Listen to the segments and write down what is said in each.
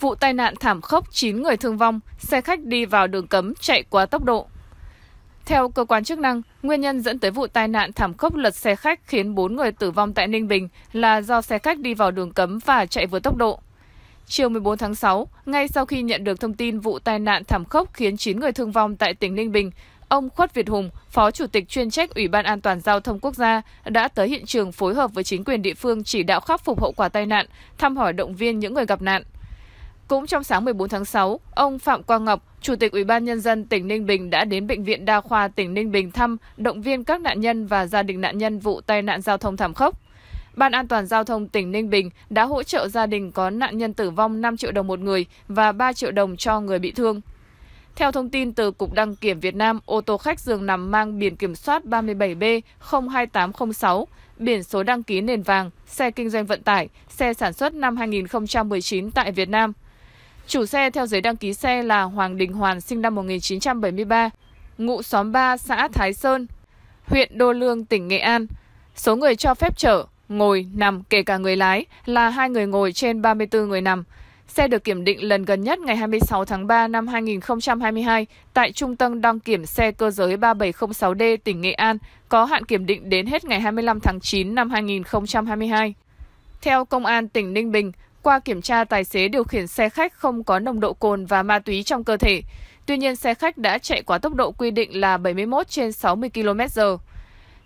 Vụ tai nạn thảm khốc 9 người thương vong, xe khách đi vào đường cấm chạy quá tốc độ. Theo cơ quan chức năng, nguyên nhân dẫn tới vụ tai nạn thảm khốc lật xe khách khiến 4 người tử vong tại Ninh Bình là do xe khách đi vào đường cấm và chạy vượt tốc độ. Chiều 14 tháng 6, ngay sau khi nhận được thông tin vụ tai nạn thảm khốc khiến 9 người thương vong tại tỉnh Ninh Bình, ông Khuất Việt Hùng, Phó Chủ tịch chuyên trách Ủy ban An toàn Giao thông Quốc gia, đã tới hiện trường phối hợp với chính quyền địa phương chỉ đạo khắc phục hậu quả tai nạn, thăm hỏi động viên những người gặp nạn. Cũng trong sáng 14 tháng 6, ông Phạm Quang Ngọc, Chủ tịch Ủy ban Nhân dân tỉnh Ninh Bình đã đến Bệnh viện Đa khoa tỉnh Ninh Bình thăm, động viên các nạn nhân và gia đình nạn nhân vụ tai nạn giao thông thảm khốc. Ban An toàn Giao thông tỉnh Ninh Bình đã hỗ trợ gia đình có nạn nhân tử vong 5 triệu đồng một người và 3 triệu đồng cho người bị thương. Theo thông tin từ Cục Đăng Kiểm Việt Nam, ô tô khách dường nằm mang biển kiểm soát 37B02806, biển số đăng ký nền vàng, xe kinh doanh vận tải, xe sản xuất năm 2019 tại Việt Nam – Chủ xe theo giấy đăng ký xe là Hoàng Đình Hoàn sinh năm 1973, ngụ xóm 3 xã Thái Sơn, huyện Đô Lương, tỉnh Nghệ An. Số người cho phép chở, ngồi, nằm kể cả người lái là hai người ngồi trên 34 người nằm. Xe được kiểm định lần gần nhất ngày 26 tháng 3 năm 2022 tại Trung tâm đăng kiểm xe cơ giới 3706D tỉnh Nghệ An có hạn kiểm định đến hết ngày 25 tháng 9 năm 2022. Theo Công an tỉnh Ninh Bình, qua kiểm tra, tài xế điều khiển xe khách không có nồng độ cồn và ma túy trong cơ thể. Tuy nhiên, xe khách đã chạy quá tốc độ quy định là 71 trên 60 km h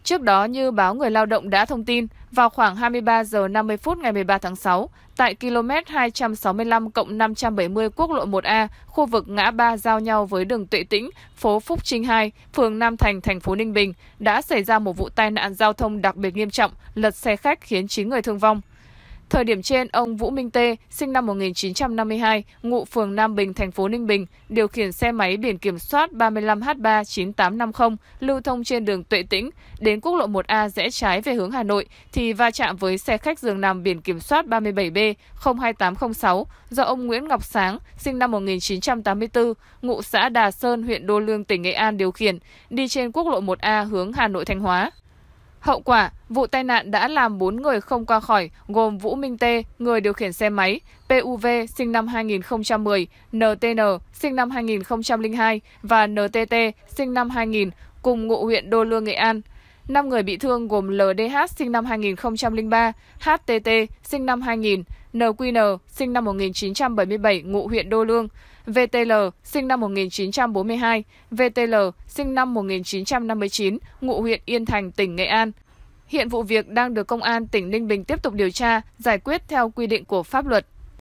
Trước đó, như báo Người Lao động đã thông tin, vào khoảng 23 giờ 50 phút ngày 13 tháng 6, tại km 265 cộng 570 quốc lộ 1A, khu vực ngã ba giao nhau với đường Tuệ Tĩnh, phố Phúc Trinh 2, phường Nam Thành, thành phố Ninh Bình, đã xảy ra một vụ tai nạn giao thông đặc biệt nghiêm trọng, lật xe khách khiến 9 người thương vong. Thời điểm trên, ông Vũ Minh Tê, sinh năm 1952, ngụ phường Nam Bình, thành phố Ninh Bình, điều khiển xe máy biển kiểm soát 35H39850 lưu thông trên đường Tuệ Tĩnh đến quốc lộ 1A rẽ trái về hướng Hà Nội thì va chạm với xe khách giường nằm biển kiểm soát 37B02806 do ông Nguyễn Ngọc Sáng, sinh năm 1984, ngụ xã Đà Sơn, huyện Đô Lương, tỉnh Nghệ An điều khiển, đi trên quốc lộ 1A hướng Hà Nội Thanh Hóa. Hậu quả, vụ tai nạn đã làm 4 người không qua khỏi, gồm Vũ Minh Tê, người điều khiển xe máy, PUV sinh năm 2010, NTN sinh năm 2002 và NTT sinh năm 2000 cùng ngụ huyện Đô Lương, Nghệ An. 5 người bị thương gồm LDH sinh năm 2003, HTT sinh năm 2000, NQN sinh năm 1977 ngụ huyện Đô Lương, VTL sinh năm 1942, VTL sinh năm 1959, ngụ huyện Yên Thành, tỉnh Nghệ An. Hiện vụ việc đang được Công an tỉnh Ninh Bình tiếp tục điều tra, giải quyết theo quy định của pháp luật.